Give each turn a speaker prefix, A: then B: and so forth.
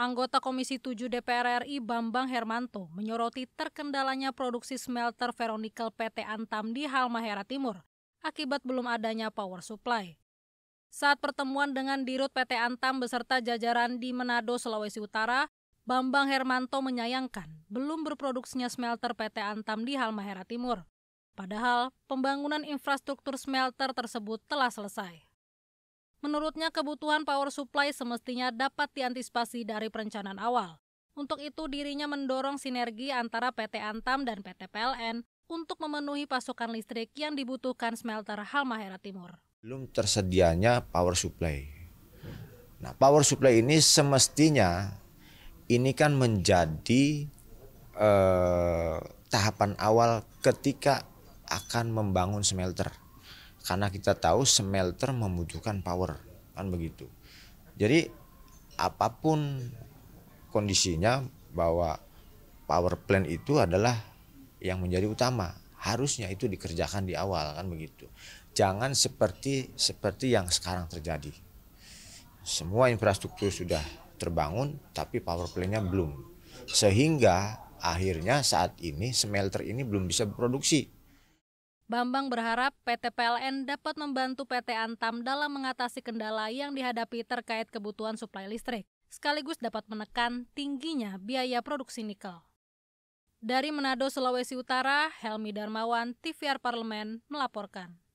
A: Anggota Komisi 7 DPR RI Bambang Hermanto menyoroti terkendalanya produksi smelter ferronikel PT Antam di Halmahera Timur akibat belum adanya power supply. Saat pertemuan dengan Dirut PT Antam beserta jajaran di Manado, Sulawesi Utara, Bambang Hermanto menyayangkan belum berproduksinya smelter PT Antam di Halmahera Timur. Padahal pembangunan infrastruktur smelter tersebut telah selesai. Menurutnya kebutuhan power supply semestinya dapat diantisipasi dari perencanaan awal. Untuk itu dirinya mendorong sinergi antara PT Antam dan PT PLN untuk memenuhi pasokan listrik yang dibutuhkan smelter Halmahera Timur.
B: Belum tersedianya power supply. Nah, power supply ini semestinya ini kan menjadi eh, tahapan awal ketika akan membangun smelter karena kita tahu smelter membutuhkan power kan begitu jadi apapun kondisinya bahwa power plant itu adalah yang menjadi utama harusnya itu dikerjakan di awal kan begitu jangan seperti seperti yang sekarang terjadi semua infrastruktur sudah terbangun tapi power plantnya belum sehingga akhirnya saat ini smelter ini belum bisa berproduksi
A: Bambang berharap PT PLN dapat membantu PT Antam dalam mengatasi kendala yang dihadapi terkait kebutuhan suplai listrik, sekaligus dapat menekan tingginya biaya produksi nikel. Dari Manado, Sulawesi Utara, Helmi Darmawan, TVR Parlemen melaporkan.